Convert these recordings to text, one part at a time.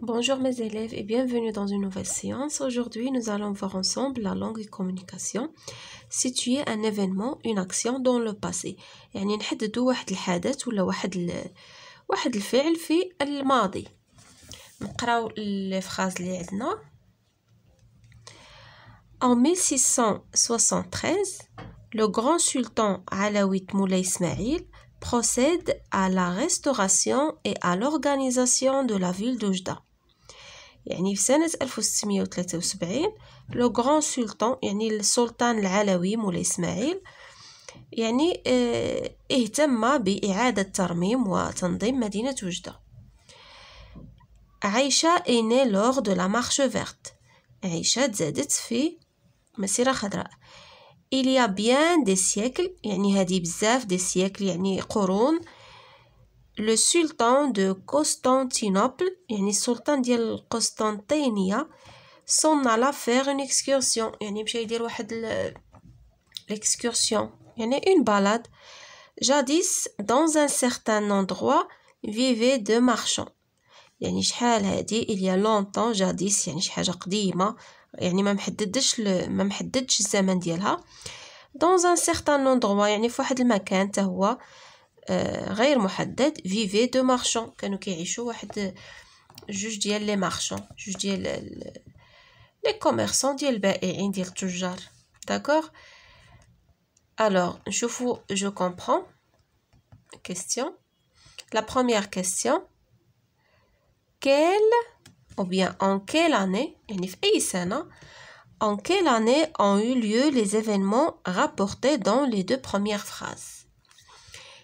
Bonjour mes élèves et bienvenue dans une nouvelle séance. Aujourd'hui, nous allons voir ensemble la langue et communication. située un événement, une action dans le passé. يعني نحددوا واحد الحدث ولا واحد واحد الفعل في الماضي. نقراو اللي عندنا. En 1673, le grand sultan Alaouite Moulay Ismail procède à la restauration et à l'organisation de la ville d'Oujda. يعني في سنة 1673 لو غران سلطان يعني السلطان العلوي مولاي إسماعيل يعني اه اهتم بإعادة ترميم وتنظيم مدينة وجدة عايشة إيني لوغ دو لا مارش فيرت عايشة تزادت في مسيرة خضراء إليا بيان دي سيكل يعني هادي بزاف دي سيكل يعني قرون le sultan de Constantinople, un sultan de Constantinia, s'en alla faire une excursion. l'excursion, a une balade. Jadis, dans un certain endroit, vivait deux marchands. il y a longtemps jadis يعني شي حاجه قديمه يعني dans un certain endroit يعني في واحد المكان Rair vivait de marchands. Quand nous les marchands, les les commerçants, les commerçants, les les D'accord Alors, je comprends. Question. La première question Quelle, ou bien en quelle année, en quelle année ont eu lieu les événements rapportés dans les deux premières phrases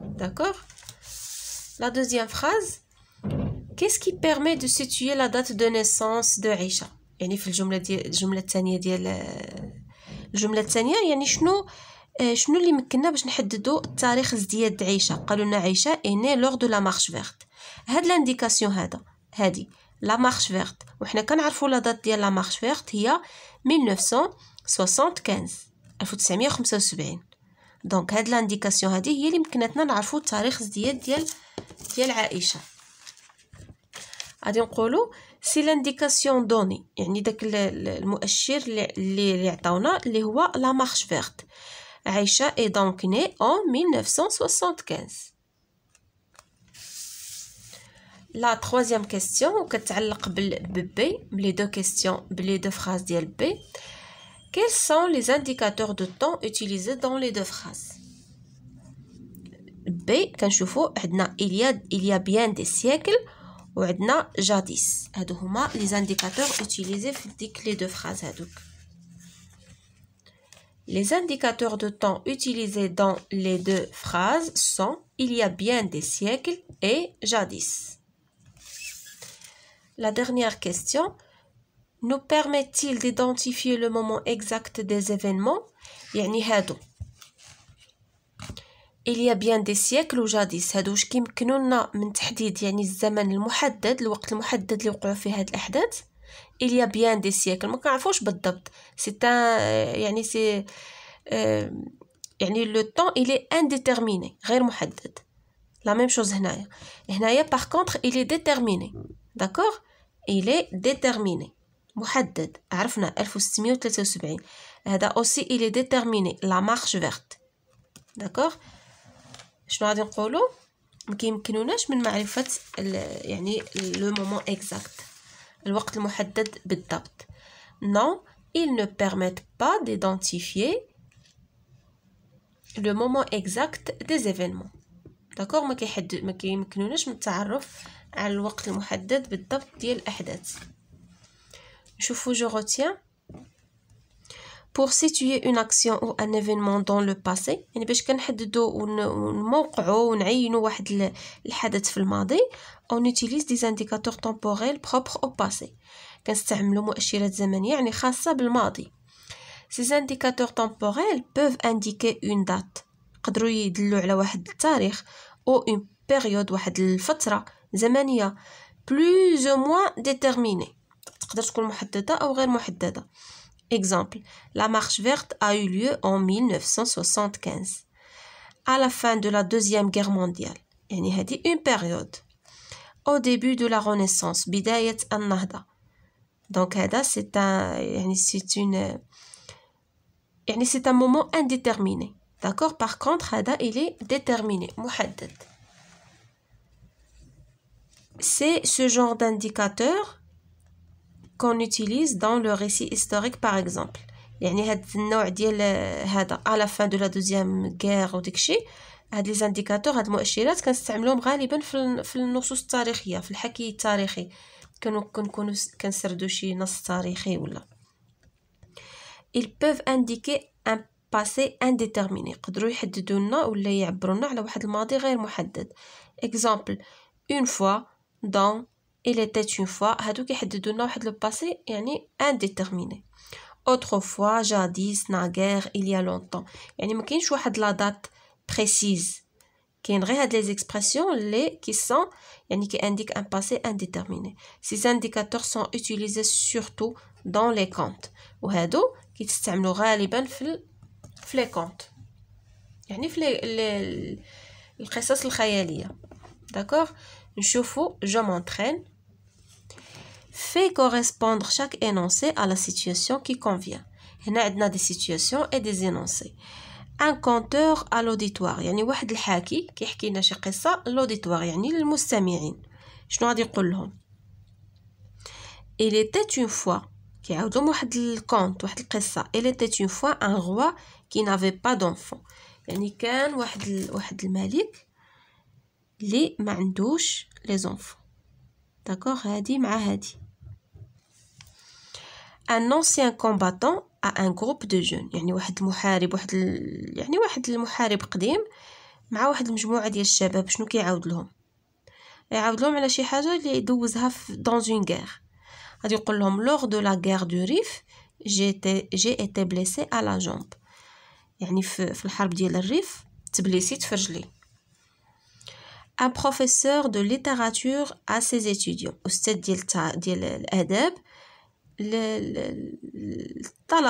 D'accord La deuxième phrase, qu'est-ce qui permet de situer la date de naissance de عيشة يعني في الجملة ديال الجملة الثانية ديال الجملة الثانية يعني شنو شنو اللي مكننا باش نحددو التاريخ ازدياد عيشة قالوا لنا عيشة ايني لوغ دو لا مارش فيرت هاد لانديكاسيون هذا هادي لا مارش فيرت وحنا كنعرفوا لا دات ديال لا مارش فيرت هي 1975 1975 دونك هاد لانديكاسيون هادي هي اللي مكناتنا نعرفو التاريخ ديال ديال ديال عائشه غادي نقولو سي لانديكاسيون دوني يعني داك المؤشر اللي اللي عطاونا اللي هو لا مارش فيرت عائشه اي دونك ني اون 1975 لا تخوازيام كيستيون كتعلق بالبي بلي دو كيستيون بلي دو فراز ديال بي Quels sont les indicateurs de temps utilisés dans les deux phrases B, il y a bien des siècles ou jadis. les indicateurs utilisés les deux phrases. Les indicateurs de temps utilisés dans les deux phrases sont il y a bien des siècles et jadis. La dernière question nous permet-il d'identifier le moment exact des événements il y a bien des siècles ou jadis, il y a bien des siècles ما ne بالضبط c'est un يعني euh, c'est euh, le temps il est indéterminé la même chose par contre il est déterminé d'accord il est déterminé محدد عرفنا 1673 هذا اوسي الي ديتيرميني لا مارش فيرت داكوغ شنو غادي نقولو مكيمكنوناش من معرفه يعني لو مومون اكزاكت الوقت المحدد بالضبط نو ils ne permettent pas d'identifier le moment exact des événements داكوغ ما كيحد ما كيمكنوناش من التعرف على الوقت المحدد بالضبط ديال الاحداث شوفوا جو retiens pour situer une action ou un événement dans le passé يعني باش كنحددو ونوقعو ونعينو واحد الحدث في الماضي on utilise des indicateurs temporels propres au passé كنستعملو مؤشرات زمنيه يعني خاصه بالماضي ces indicateurs temporels peuvent indiquer une date يقدروا يدلو على واحد التاريخ او une période واحد الفتره زمنيه plus ou moins déterminée Exemple, la marche verte a eu lieu en 1975, à la fin de la Deuxième Guerre mondiale. Il a eu une période. Au début de la Renaissance, an nahda Donc c'est un, un moment indéterminé. D'accord Par contre, il est déterminé, C'est ce genre d'indicateur qu'on utilise dans le récit historique par exemple يعني هاد النوع ديال هذا على فان دو لا دوزيام غير وداكشي هاد لي زانديكاتور هاد المؤشرات كنستعملوهم غالبا في في النصوص التاريخيه في الحكي التاريخي كنكونوا كنسردو شي نص تاريخي ولا ils peuvent indiquer un passé indéterminé يقدروا يحددوا لنا ولا يعبروا لنا على واحد الماضي غير محدد example une fois dans il était une fois هادو كيحددوا le passé indéterminé autrefois jadis naguère il y a longtemps يعني ما كاينش واحد لا date précise il y a les expressions qui sont qui indiquent un passé indéterminé ces indicateurs sont utilisés surtout dans les comptes وهادو qui est في dans les comptes يعني في les القصص الخياليه داكوغ fait correspondre chaque énoncé à la situation qui convient. y a des situations et des énoncés. Un conteur à l'auditoire. يعني واحد الحاكي كيحكي لنا شي قصه l'auditoire يعني للمستمعين. Il était une fois واحد الكونت Il était une fois un roi qui n'avait pas d'enfants يعني كان واحد ال... واحد الملك اللي ما عندوش لي ان انسيان كومباتون ا ان جروب دو جون يعني واحد المحارب واحد ال... يعني واحد المحارب قديم مع واحد المجموعه ديال الشباب شنو كيعاود لهم يعاود لهم على شي حاجه اللي دوزها في دون اون غير غادي يقول لهم لور دو لا غير دو ريف جي جي ايتي بليسي ا لا جومب يعني في, في الحرب ديال الريف تبليسيت في رجلي ان بروفيسور دو ليتيراتور ا سيز ايتيديون استاذ ديال ديال الاداب victor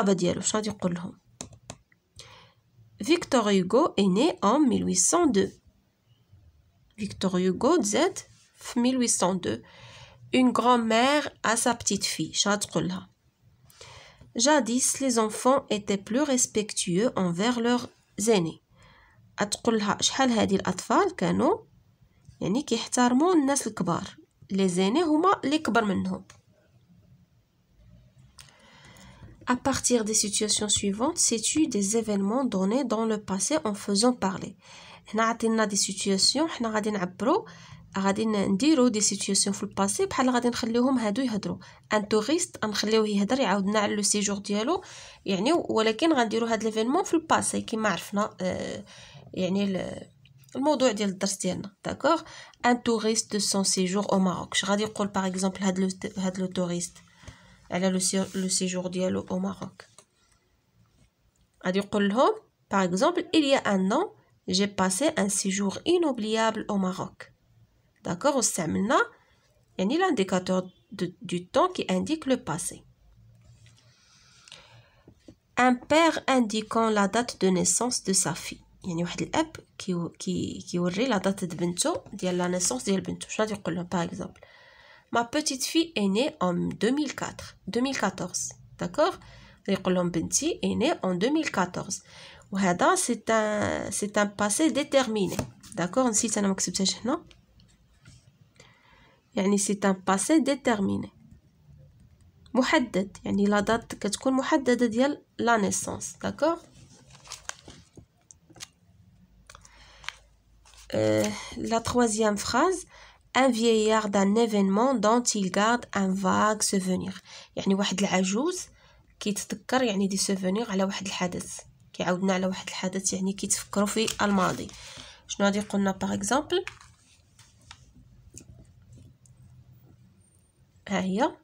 hugo est né en 1802 victor hugo z 1802 une grand-mère à sa petite-fille jadis les enfants étaient plus respectueux envers leurs aînés a dit qu'ils respectaient les plus grands les aînés sont les plus grands à partir des situations suivantes, situe des événements donnés dans le passé en faisant parler. On a des situations, on a غادي نديرو دي سيتوياسيون في الباسي بحال غادي نخليوهم هادو يهضروا ان توريست يهضر على لو سيجور ديالو يعني ولكن في عرفنا يعني الموضوع ديال الدرس ديالنا داكوغ ان سيجور او غادي باغ اكزومبل لو لو elle a le, séjour au Maroc. Par exemple, il y a un an, j'ai passé un séjour inoubliable au Maroc. D'accord Au là. il y a l'indicateur du temps qui indique le passé. Un père indiquant la date de naissance de sa fille. Il y a un qui qui naissance la date de naissance la naissance de Ma petite fille est née en 2004, 2014. D'accord Colombenti est née en 2014. C'est un, c'est un passé déterminé. D'accord C'est un passé déterminé. محدد يعني لا دات كتكون محدده ديال لا la naissance, d'accord. Euh, la troisième phrase un vieillard d'un événement dont il garde un vague souvenir يعني واحد العجوز كيتذكر يعني دي سوفونير على واحد الحدث كيعاودنا على واحد الحدث يعني كيتفكروا في الماضي شنو غادي قلنا باغ اكزومبل ها هي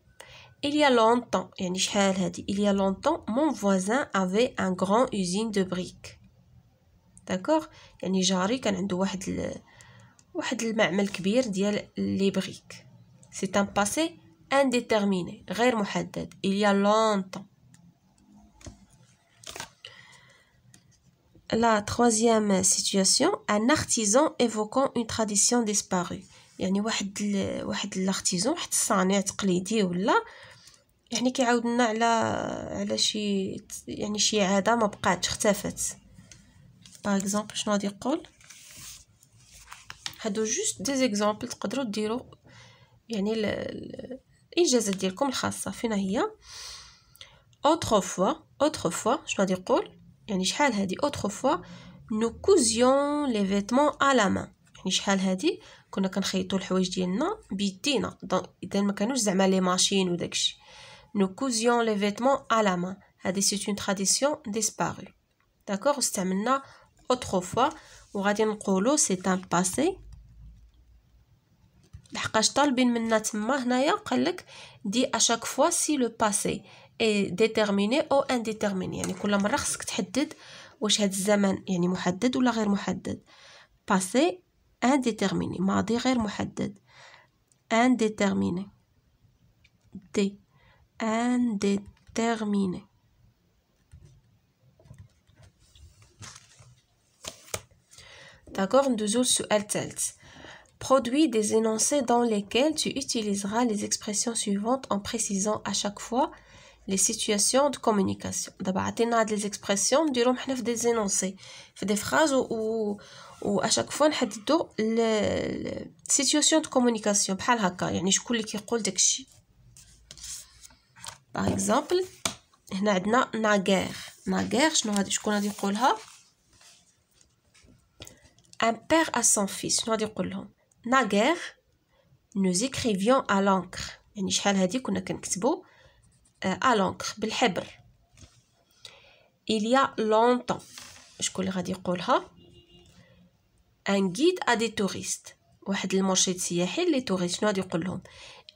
Il y a longtemps, يعني شحال هادي Il y a longtemps, mon voisin avait un grand usine de briques. D'accord يعني جاري كان عنده واحد ال... واحد المعمل كبير ديال لي بغيك سي ان باسي انديتيرميني غير محدد اليا لونطون La troisième situation, un artisan évoquant une tradition disparue. يعني واحد ال... واحد الارتيزون واحد الصانع تقليدي ولا يعني كيعاود لنا على على شي يعني شي عاده ما بقاتش اختفت باغ اكزومبل شنو غادي يقول هادو جوست دي زيكزامبل تقدروا ديروا يعني الانجازات ديالكم الخاصه فين هي autrefois autrefois شنو غادي يقول يعني شحال هادي autrefois nous cousions les vêtements à la main يعني شحال هادي كنا كنخيطوا الحوايج ديالنا بيدينا اذا ما كانوش زعما لي ماشين وداكشي nous cousions les vêtements à la main هادي سي اون تراديسيون ديسبارو داكوغ استعملنا autrefois وغادي نقولوا سي ان باسي لحقاش طالبين منا تما هنايا قالك دي اشاك فوا سي لو باسي اي ديتيرميني او انديتيرميني يعني كل مره خصك تحدد واش هاد الزمن يعني محدد ولا غير محدد باسي انديتيرميني ماضي غير محدد انديتيرميني دي انديتيرميني داكوغ ندوزو للسؤال الثالث Produis des énoncés dans lesquels tu utiliseras les expressions suivantes en précisant à chaque fois les situations de communication. D'abord, tu a des expressions durant حنا des énoncés, des phrases où à chaque fois on oh, situation de communication بحال هكا يعني Par exemple, هنا a naguère. Naguère شنو connais شكون يقولها؟ Un père à son fils dire naguère nous écrivions à l'encre يعني شحال هادي كنا كنكتبو à l'encre بالحبر il y a longtemps شكون اللي غادي يقولها un guide à des touristes واحد المرشد سياحي لي توريست شنو غادي يقول لهم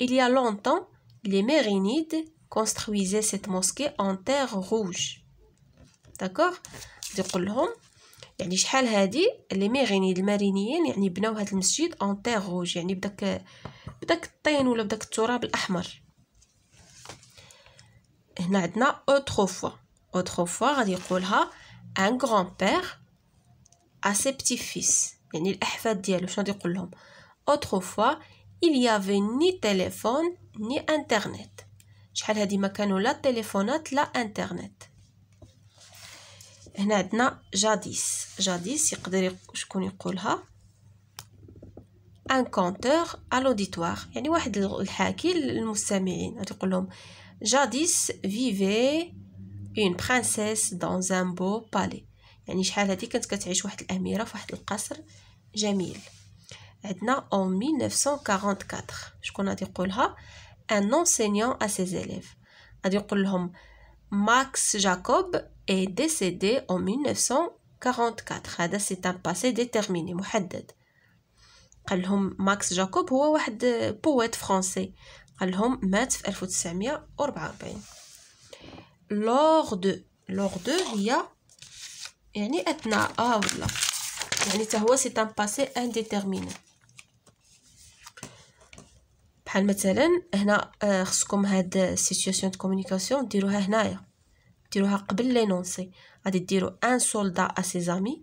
il y a longtemps les mérinides construisaient cette mosquée en terre rouge d'accord غادي يقول لهم يعني شحال هادي لي ميغيني المارينيين يعني بناو هاد المسجد اون تيغ روج يعني بداك بداك الطين ولا بداك التراب الاحمر هنا عندنا اوتروفوا اوتروفوا غادي يقولها ان غران بير ا سي بتي فيس يعني الاحفاد ديالو شنو غادي يقول لهم اوتروفوا il y avait ni téléphone ni internet شحال هادي ما كانوا لا تليفونات لا انترنت هنا عندنا جاديس جاديس يقدر شكون يقولها ان كونتور ا لوديتوار يعني واحد الحاكي للمستمعين غتقول لهم جاديس فيفي اون برانسيس دون ان بو بالي يعني شحال هذه كانت كتعيش واحد الاميره في واحد القصر جميل عندنا اون 1944 شكون غادي يقولها ان انسينيون ا سيز غادي يقول لهم Max Jacob est décédé en 1944 هذا سي ان باسي ديتيرميني محدد قال لهم ماكس جاكوب هو واحد بويت فرونسي قال لهم مات في 1944 لور دو لور دو هي يعني اثناء اه ولا يعني حتى هو سي ان باسي انديتيرميني بحال مثلا هنا آه، خصكم هاد سيتياسيون دو كومونيكاسيون ديروها هنايا ديروها قبل لينونسي غادي ديرو ان سولدا ا سي زامي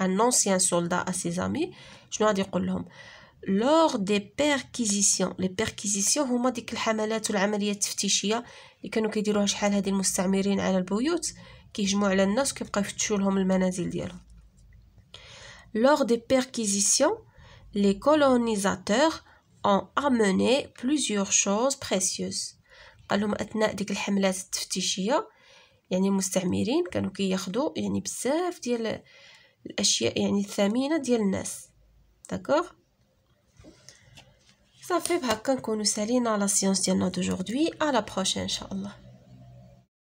ان اونسيان سولدا ا سي زامي شنو غادي يقول لهم لور دي بيركيزيسيون لي بيركيزيسيون هما ديك الحملات والعمليات التفتيشيه اللي كانوا كيديروها شحال هادي المستعمرين على البيوت كيهجموا على الناس وكيبقاو يفتشوا لهم المنازل ديالهم لور دي بيركيزيسيون لي كولونيزاتور ont amené plusieurs choses précieuses قالهم اثناء ديك الحملات التفتيشيه يعني المستعمرين كانوا كياخذوا كي يعني بزاف ديال الاشياء يعني الثمينه ديال الناس داكوغ صافي بهكا نكونوا سالينا لا سيونس ديالنا دوجوردي على بروشين ان شاء الله